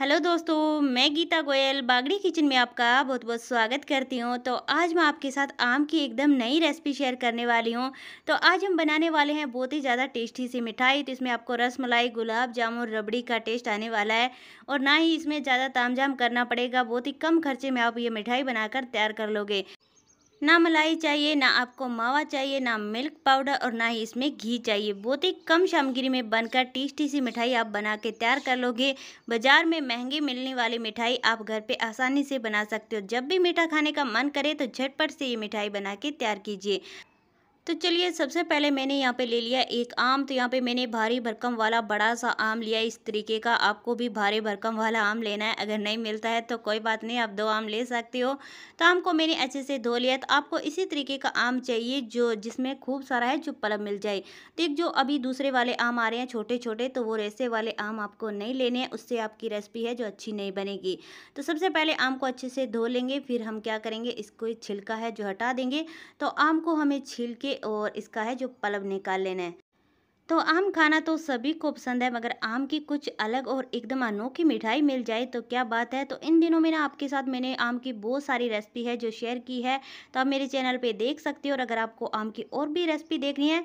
hello दोस्तों मैं Gita Goyal Bagri kitchen में आपका बहुत बहुत स्वागत करती हूँ तो आज मैं आपके साथ आम की एकदम नई रेसिपी शेयर करने वाली हूँ तो आज हम बनाने वाले हैं बहुत ही ज़्यादा टेस्टी सी मिठाई तो इसमें आपको रस मलाई गुलाब जामुन रबड़ी का टेस्ट आने वाला है और ना ही इसमें ज़्यादा ताम करना पड़ेगा बहुत ही कम खर्चे में आप ये मिठाई बनाकर तैयार कर लोगे ना मलाई चाहिए ना आपको मावा चाहिए ना मिल्क पाउडर और ना ही इसमें घी चाहिए बहुत ही कम सामग्री में बनकर टेस्टी सी मिठाई आप बना के तैयार कर लोगे बाज़ार में महंगी मिलने वाली मिठाई आप घर पे आसानी से बना सकते हो जब भी मीठा खाने का मन करे तो झटपट से ये मिठाई बना के तैयार कीजिए तो चलिए सबसे पहले मैंने यहाँ पे ले लिया एक आम तो यहाँ पे मैंने भारी भरकम वाला बड़ा सा आम लिया इस तरीके का आपको भी भारी भरकम वाला आम लेना है अगर नहीं मिलता है तो कोई बात नहीं आप दो आम ले सकते हो तो आम को मैंने अच्छे से धो लिया तो आपको इसी तरीके का आम चाहिए जो जिसमें खूब सारा है चुप पलम मिल जाए तो एक जो अभी दूसरे वाले आम आ रहे हैं छोटे छोटे तो वो रेसे वाले आम आपको नहीं लेने हैं उससे आपकी रेसिपी है जो अच्छी नहीं बनेगी तो सबसे पहले आम को अच्छे से धो लेंगे फिर हम क्या करेंगे इसको छिलका है जो हटा देंगे तो आम को हमें छिल के और इसका है जो पलब निकाल लेना है तो आम खाना तो सभी को पसंद है मगर आम की कुछ अलग और एकदम अनोखी मिठाई मिल जाए तो क्या बात है तो इन दिनों में ना आपके साथ मैंने आम की बहुत सारी रेसिपी है जो शेयर की है तो आप मेरे चैनल पे देख सकते हो और अगर आपको आम की और भी रेसिपी देखनी है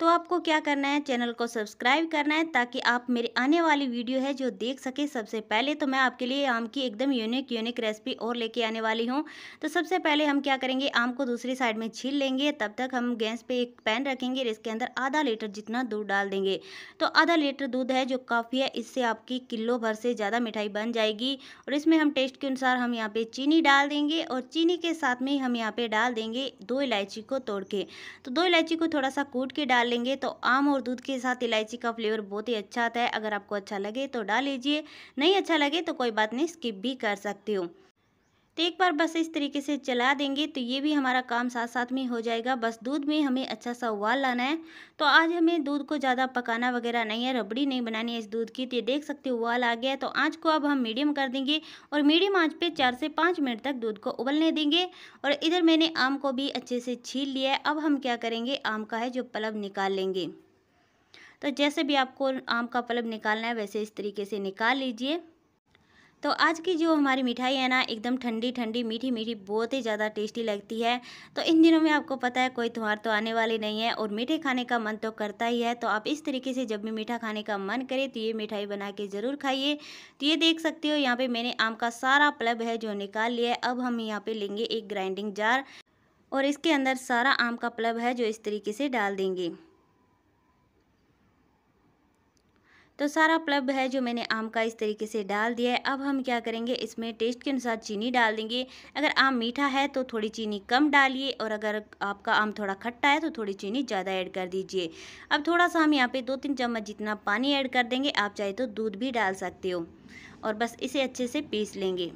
तो आपको क्या करना है चैनल को सब्सक्राइब करना है ताकि आप मेरे आने वाली वीडियो है जो देख सकें सबसे पहले तो मैं आपके लिए आम की एकदम यूनिक यूनिक रेसिपी और लेके आने वाली हूँ तो सबसे पहले हम क्या करेंगे आम को दूसरी साइड में छील लेंगे तब तक हम गैस पे एक पैन रखेंगे और इसके अंदर आधा लीटर जितना दूध डाल देंगे तो आधा लीटर दूध है जो काफ़ी है इससे आपकी किलो भर से ज़्यादा मिठाई बन जाएगी और इसमें हम टेस्ट के अनुसार हम यहाँ पर चीनी डाल देंगे और चीनी के साथ में हम यहाँ पर डाल देंगे दो इलायची को तोड़ के तो दो इलायची को थोड़ा सा कूट के डाल डाल लेंगे तो आम और दूध के साथ इलायची का फ्लेवर बहुत ही अच्छा आता है अगर आपको अच्छा लगे तो डाल लीजिए नहीं अच्छा लगे तो कोई बात नहीं स्किप भी कर सकते हो तो एक बार बस इस तरीके से चला देंगे तो ये भी हमारा काम साथ साथ में हो जाएगा बस दूध में हमें अच्छा सा उबाल लाना है तो आज हमें दूध को ज़्यादा पकाना वगैरह नहीं है रबड़ी नहीं बनानी है इस दूध की तो ये देख सकते हो उबाल आ गया है तो आँच को अब हम मीडियम कर देंगे और मीडियम आँच पर चार से पाँच मिनट तक दूध को उबलने देंगे और इधर मैंने आम को भी अच्छे से छील लिया है अब हम क्या करेंगे आम का है जो पलब निकाल लेंगे तो जैसे भी आपको आम का पलब निकालना है वैसे इस तरीके से निकाल लीजिए तो आज की जो हमारी मिठाई है ना एकदम ठंडी ठंडी मीठी मीठी बहुत ही ज़्यादा टेस्टी लगती है तो इन दिनों में आपको पता है कोई त्यौहार तो आने वाले नहीं है और मीठे खाने का मन तो करता ही है तो आप इस तरीके से जब भी मीठा खाने का मन करे तो ये मिठाई बना के ज़रूर खाइए तो ये देख सकते हो यहाँ पर मैंने आम का सारा प्लब है जो निकाल लिया है अब हम यहाँ पर लेंगे एक ग्राइंडिंग जार और इसके अंदर सारा आम का प्लब है जो इस तरीके से डाल देंगे तो सारा प्लब है जो मैंने आम का इस तरीके से डाल दिया है अब हम क्या करेंगे इसमें टेस्ट के अनुसार चीनी डाल देंगे अगर आम मीठा है तो थोड़ी चीनी कम डालिए और अगर आपका आम थोड़ा खट्टा है तो थोड़ी चीनी ज़्यादा ऐड कर दीजिए अब थोड़ा सा हम यहाँ पे दो तीन चम्मच जितना पानी ऐड कर देंगे आप चाहे तो दूध भी डाल सकते हो और बस इसे अच्छे से पीस लेंगे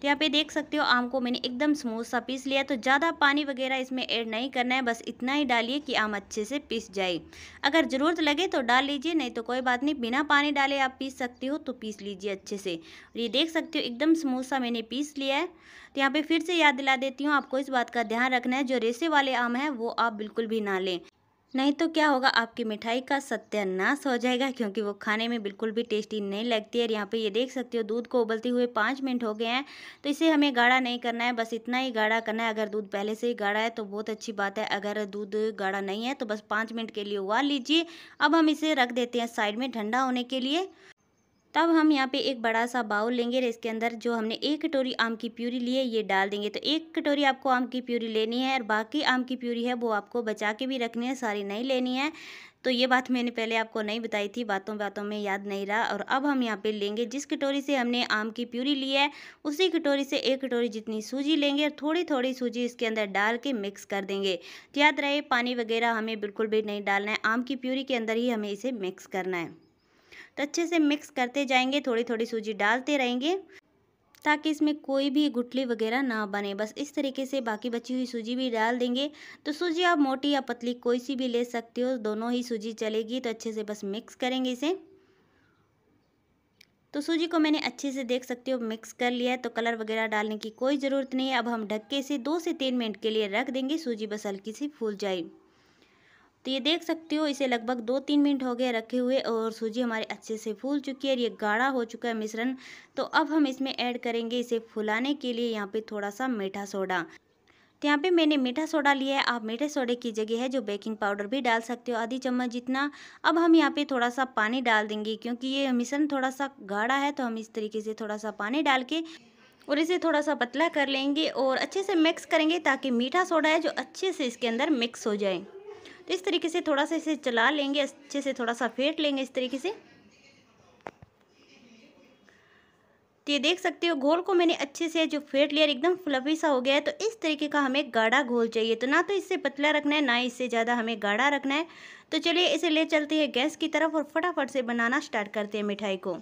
तो यहाँ पे देख सकते हो आम को मैंने एकदम स्मूथ सा पीस लिया तो ज़्यादा पानी वगैरह इसमें ऐड नहीं करना है बस इतना ही डालिए कि आम अच्छे से पीस जाए अगर ज़रूरत लगे तो डाल लीजिए नहीं तो कोई बात नहीं बिना पानी डाले आप पीस सकते हो तो पीस लीजिए अच्छे से और ये देख सकते हो एकदम स्मूथ सा मैंने पीस लिया है तो यहाँ पर फिर से याद दिला देती हूँ आपको इस बात का ध्यान रखना है जो रेसे वाले आम हैं वो आप बिल्कुल भी ना लें नहीं तो क्या होगा आपकी मिठाई का सत्यानाश हो जाएगा क्योंकि वो खाने में बिल्कुल भी टेस्टी नहीं लगती है और यहाँ पे ये देख सकते हो दूध को उबलते हुए पाँच मिनट हो गए हैं तो इसे हमें गाढ़ा नहीं करना है बस इतना ही गाढ़ा करना है अगर दूध पहले से ही गाढ़ा है तो बहुत अच्छी बात है अगर दूध गाढ़ा नहीं है तो बस पाँच मिनट के लिए उबाल लीजिए अब हम इसे रख देते हैं साइड में ठंडा होने के लिए तब हम यहाँ पे एक बड़ा सा बाउल लेंगे और इसके अंदर जो हमने एक कटोरी आम की प्यूरी ली है ये डाल देंगे तो एक कटोरी आपको आम की प्यूरी लेनी है और बाकी आम की प्यूरी है वो आपको बचा के भी रखनी है सारी नहीं लेनी है तो ये बात मैंने पहले आपको नहीं बताई थी बातों बातों में याद नहीं रहा और अब हम यहाँ पे लेंगे जिस कटोरी से हमने आम की प्यूरी ली है उसी कटोरी से एक कटोरी जितनी सूजी लेंगे और थोड़ी थोड़ी सूजी इसके अंदर डाल के मिक्स कर देंगे तो याद रहे पानी वगैरह हमें बिल्कुल भी नहीं डालना है आम की प्यूरी के अंदर ही हमें इसे मिक्स करना है तो अच्छे से मिक्स करते जाएंगे थोड़ी थोड़ी सूजी डालते रहेंगे ताकि इसमें कोई भी गुठली वगैरह ना बने बस इस तरीके से बाकी बची हुई सूजी भी डाल देंगे तो सूजी आप मोटी या पतली कोई सी भी ले सकते हो दोनों ही सूजी चलेगी तो अच्छे से बस मिक्स करेंगे इसे तो सूजी को मैंने अच्छे से देख सकते हो मिक्स कर लिया है तो कलर वगैरह डालने की कोई ज़रूरत नहीं है अब हम ढक के इसे दो से तीन मिनट के लिए रख देंगे सूजी बस हल्की सी फूल जाए तो ये देख सकते हो इसे लगभग दो तीन मिनट हो गए रखे हुए और सूजी हमारी अच्छे से फूल चुकी है और ये गाढ़ा हो चुका है मिश्रण तो अब हम इसमें ऐड करेंगे इसे फुलाने के लिए यहाँ पे थोड़ा सा मीठा सोडा तो यहाँ पे मैंने मीठा सोडा लिया है आप मीठे सोडे की जगह है जो बेकिंग पाउडर भी डाल सकते हो आधी चम्मच जितना अब हम यहाँ पे थोड़ा सा पानी डाल देंगे क्योंकि ये मिश्रण थोड़ा सा गाढ़ा है तो हम इस तरीके से थोड़ा सा पानी डाल के और इसे थोड़ा सा पतला कर लेंगे और अच्छे से मिक्स करेंगे ताकि मीठा सोडा है जो अच्छे से इसके अंदर मिक्स हो जाए तो इस तरीके से थोड़ा सा इसे चला लेंगे अच्छे से थोड़ा सा फेंट लेंगे इस तरीके से तो ये देख सकते हो घोल को मैंने अच्छे से जो फेट लिया एकदम फ्लफी सा हो गया है तो इस तरीके का हमें गाढ़ा घोल चाहिए तो ना तो इससे पतला रखना है ना इससे ज़्यादा हमें गाढ़ा रखना है तो चलिए इसे ले चलते हैं गैस की तरफ और फटाफट से बनाना स्टार्ट करते हैं मिठाई को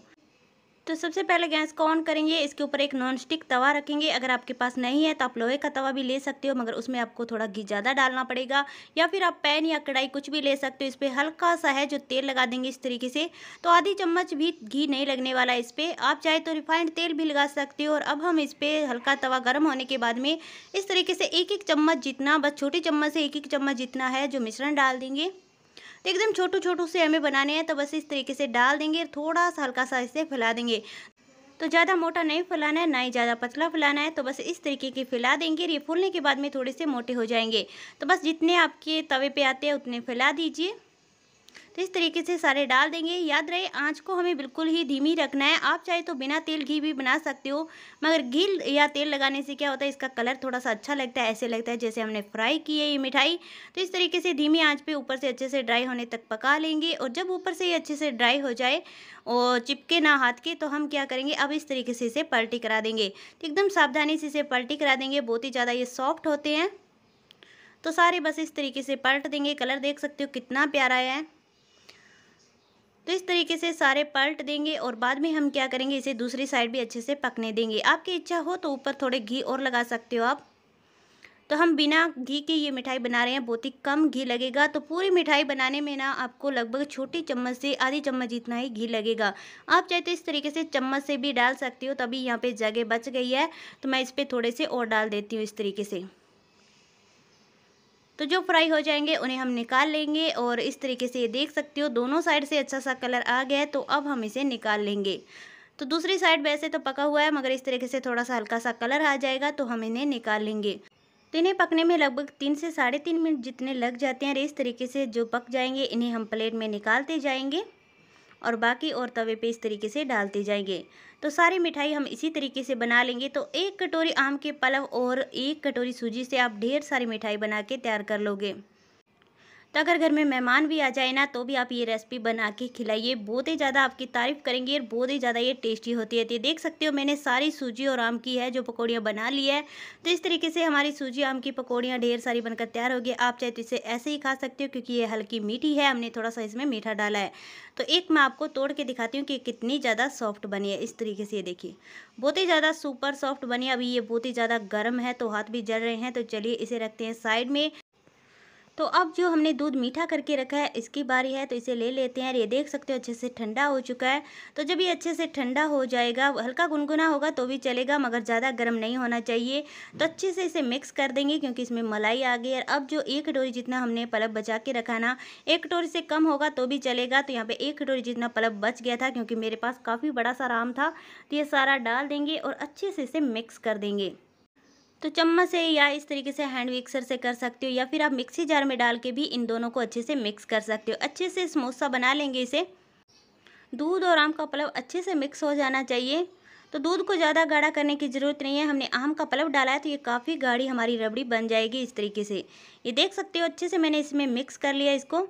तो सबसे पहले गैस को ऑन करेंगे इसके ऊपर एक नॉन स्टिक तवा रखेंगे अगर आपके पास नहीं है तो आप लोहे का तवा भी ले सकते हो मगर उसमें आपको थोड़ा घी ज़्यादा डालना पड़ेगा या फिर आप पैन या कढ़ाई कुछ भी ले सकते हो इस पर हल्का सा है जो तेल लगा देंगे इस तरीके से तो आधी चम्मच भी घी नहीं लगने वाला है इस पर आप चाहे तो रिफाइंड तेल भी लगा सकते हो और अब हम इस पर हल्का तवा गर्म होने के बाद में इस तरीके से एक एक चम्मच जितना बस छोटी चम्मच से एक एक चम्मच जितना है जो मिश्रण डाल देंगे तो एकदम छोटू छोटू से हमें बनाने हैं तो बस इस तरीके से डाल देंगे थोड़ा सा हल्का सा इसे फैला देंगे तो ज़्यादा मोटा नहीं फैलाना है ना ही ज़्यादा पतला फैलाना है तो बस इस तरीके की फैला देंगे ये फूलने के बाद में थोड़े से मोटे हो जाएंगे तो बस जितने आपके तवे पे आते हैं उतने फैला दीजिए तो इस तरीके से सारे डाल देंगे याद रहे आँच को हमें बिल्कुल ही धीमी रखना है आप चाहे तो बिना तेल घी भी बना सकते हो मगर घी या तेल लगाने से क्या होता है इसका कलर थोड़ा सा अच्छा लगता है ऐसे लगता है जैसे हमने फ्राई की है ये मिठाई तो इस तरीके से धीमी आँच पर ऊपर से अच्छे से ड्राई होने तक पका लेंगे और जब ऊपर से ये अच्छे से ड्राई हो जाए और चिपके ना हाथ के तो हम क्या करेंगे अब इस तरीके से इसे पलटी करा देंगे तो एकदम सावधानी से इसे पलटी करा देंगे बहुत ही ज़्यादा ये सॉफ्ट होते हैं तो सारे बस इस तरीके से पलट देंगे कलर देख सकते हो कितना प्यारा है तो इस तरीके से सारे पलट देंगे और बाद में हम क्या करेंगे इसे दूसरी साइड भी अच्छे से पकने देंगे आपकी इच्छा हो तो ऊपर थोड़े घी और लगा सकते हो आप तो हम बिना घी के ये मिठाई बना रहे हैं बहुत ही कम घी लगेगा तो पूरी मिठाई बनाने में ना आपको लगभग छोटी चम्मच से आधी चम्मच जितना ही घी लगेगा आप चाहे तो इस तरीके से चम्मच से भी डाल सकते हो तभी यहाँ पे जगह बच गई है तो मैं इस पर थोड़े से और डाल देती हूँ इस तरीके से तो जो फ्राई हो जाएंगे उन्हें हम निकाल लेंगे और इस तरीके से ये देख सकते हो दोनों साइड से अच्छा सा कलर आ गया है तो अब हम इसे निकाल लेंगे तो दूसरी साइड वैसे तो पका हुआ है मगर इस तरीके से थोड़ा सा हल्का सा कलर आ जाएगा तो हम इन्हें निकाल लेंगे तो इन्हें पकने में लगभग तीन से साढ़े तीन मिनट जितने लग जाते हैं इस तरीके से जो पक जाएंगे इन्हें हम प्लेट में निकालते जाएंगे और बाकी और तवे पे इस तरीके से डालते जाएंगे तो सारी मिठाई हम इसी तरीके से बना लेंगे तो एक कटोरी आम के पलव और एक कटोरी सूजी से आप ढेर सारी मिठाई बना के तैयार कर लोगे तो अगर घर में मेहमान भी आ जाए ना तो भी आप ये रेसिपी बना के खिलाइए बहुत ही ज़्यादा आपकी तारीफ़ करेंगे और बहुत ही ज़्यादा ये टेस्टी होती है तो देख सकते हो मैंने सारी सूजी और आम की है जो पकौड़ियाँ बना ली है तो इस तरीके से हमारी सूजी आम की पकौड़ियाँ ढेर सारी बनकर तैयार होगी आप चाहे तो इसे ऐसे ही खा सकते हो क्योंकि ये हल्की मीठी है हमने थोड़ा सा इसमें मीठा डाला है तो एक मैं आपको तोड़ के दिखाती हूँ कि कितनी ज़्यादा सॉफ्ट बनी है इस तरीके से ये देखिए बहुत ही ज़्यादा सुपर सॉफ्ट बनी है अभी ये बहुत ही ज़्यादा गर्म है तो हाथ भी जल रहे हैं तो चलिए इसे रखते हैं साइड में तो अब जो हमने दूध मीठा करके रखा है इसकी बारी है तो इसे ले लेते हैं और ये देख सकते हो अच्छे से ठंडा हो चुका है तो जब ये अच्छे से ठंडा हो जाएगा हल्का गुनगुना होगा तो भी चलेगा मगर ज़्यादा गर्म नहीं होना चाहिए तो अच्छे से इसे मिक्स कर देंगे क्योंकि इसमें मलाई आ गई और अब जो एक कटोरी जितना हमने पलब बचा के रखा ना एक कटोरी से कम होगा तो भी चलेगा तो यहाँ पर एक कटोरी जितना पलब बच गया था क्योंकि मेरे पास काफ़ी बड़ा सा राम था तो ये सारा डाल देंगे और अच्छे से इसे मिक्स कर देंगे तो चम्मच से या इस तरीके से हैंड मिक्सर से कर सकते हो या फिर आप मिक्सी जार में डाल के भी इन दोनों को अच्छे से मिक्स कर सकते हो अच्छे से समोसा बना लेंगे इसे दूध और आम का पलव अच्छे से मिक्स हो जाना चाहिए तो दूध को ज़्यादा गाढ़ा करने की ज़रूरत नहीं है हमने आम का पलव डाला है तो ये काफ़ी गाढ़ी हमारी रबड़ी बन जाएगी इस तरीके से ये देख सकते हो अच्छे से मैंने इसमें मिक्स कर लिया इसको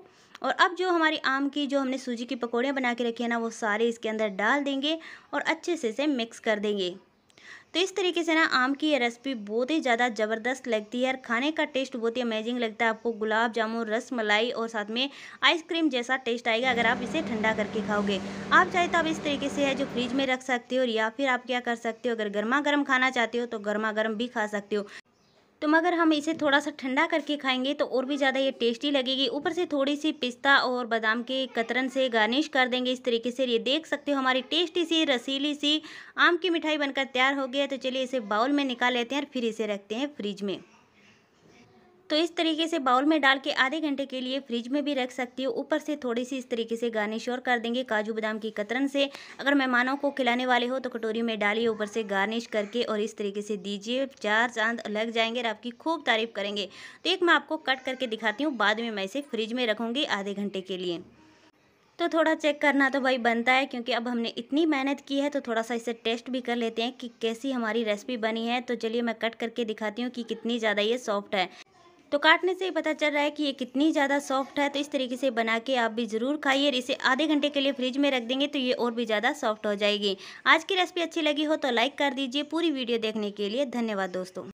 और अब जो हमारी आम की जो हमने सूजी की पकौड़ियाँ बना के रखी है ना वो सारे इसके अंदर डाल देंगे और अच्छे से इसे मिक्स कर देंगे तो इस तरीके से ना आम की ये रेसिपी बहुत ही ज़्यादा ज़बरदस्त लगती है और खाने का टेस्ट बहुत ही अमेजिंग लगता है आपको गुलाब जामुन रस मलाई और साथ में आइसक्रीम जैसा टेस्ट आएगा अगर आप इसे ठंडा करके खाओगे आप चाहे तो आप इस तरीके से है जो फ्रिज में रख सकते हो या फिर आप क्या कर सकते हो अगर गर्मा गर्म खाना चाहते हो तो गर्मा गर्म भी खा सकते हो तो मगर हम इसे थोड़ा सा ठंडा करके खाएंगे तो और भी ज़्यादा ये टेस्टी लगेगी ऊपर से थोड़ी सी पिस्ता और बादाम के कतरन से गार्निश कर देंगे इस तरीके से ये देख सकते हो हमारी टेस्टी सी रसीली सी आम की मिठाई बनकर तैयार हो गया तो चलिए इसे बाउल में निकाल लेते हैं और फिर इसे रखते हैं फ्रिज में तो इस तरीके से बाउल में डाल के आधे घंटे के लिए फ्रिज में भी रख सकती हो ऊपर से थोड़ी सी इस तरीके से गार्निश और कर देंगे काजू बादाम की कतरन से अगर मेहमानों को खिलाने वाले हो तो कटोरी में डालिए ऊपर से गार्निश करके और इस तरीके से दीजिए चार चांद लग जाएंगे और आपकी खूब तारीफ करेंगे तो एक मैं आपको कट करके दिखाती हूँ बाद में मैं इसे फ्रिज में रखूँगी आधे घंटे के लिए तो थोड़ा चेक करना तो भाई बनता है क्योंकि अब हमने इतनी मेहनत की है तो थोड़ा सा इसे टेस्ट भी कर लेते हैं कि कैसी हमारी रेसिपी बनी है तो चलिए मैं कट करके दिखाती हूँ कि कितनी ज़्यादा ये सॉफ्ट है तो काटने से पता चल रहा है कि ये कितनी ज़्यादा सॉफ्ट है तो इस तरीके से बना के आप भी ज़रूर खाइए और इसे आधे घंटे के लिए फ्रिज में रख देंगे तो ये और भी ज़्यादा सॉफ्ट हो जाएगी आज की रेसिपी अच्छी लगी हो तो लाइक कर दीजिए पूरी वीडियो देखने के लिए धन्यवाद दोस्तों